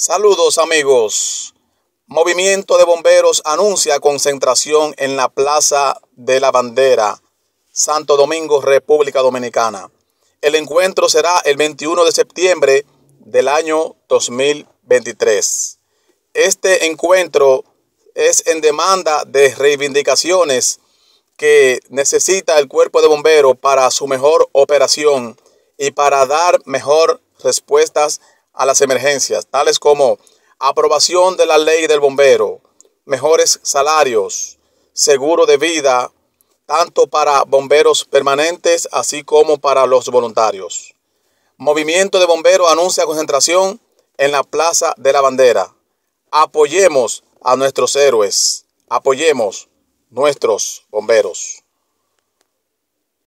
Saludos amigos. Movimiento de Bomberos anuncia concentración en la Plaza de la Bandera, Santo Domingo, República Dominicana. El encuentro será el 21 de septiembre del año 2023. Este encuentro es en demanda de reivindicaciones que necesita el cuerpo de bomberos para su mejor operación y para dar mejor respuestas a las emergencias, tales como aprobación de la ley del bombero, mejores salarios, seguro de vida, tanto para bomberos permanentes así como para los voluntarios. Movimiento de Bomberos anuncia concentración en la Plaza de la Bandera. Apoyemos a nuestros héroes, apoyemos nuestros bomberos.